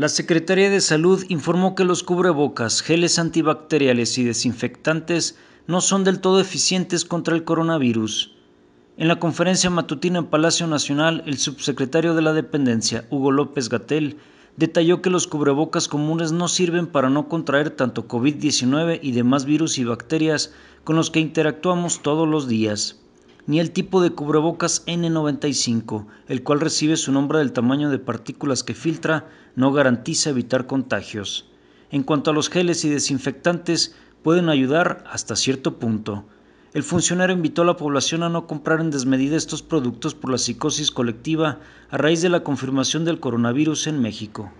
La Secretaría de Salud informó que los cubrebocas, geles antibacteriales y desinfectantes no son del todo eficientes contra el coronavirus. En la conferencia matutina en Palacio Nacional, el subsecretario de la Dependencia, Hugo López Gatel, detalló que los cubrebocas comunes no sirven para no contraer tanto COVID-19 y demás virus y bacterias con los que interactuamos todos los días ni el tipo de cubrebocas N95, el cual recibe su nombre del tamaño de partículas que filtra, no garantiza evitar contagios. En cuanto a los geles y desinfectantes, pueden ayudar hasta cierto punto. El funcionario invitó a la población a no comprar en desmedida estos productos por la psicosis colectiva a raíz de la confirmación del coronavirus en México.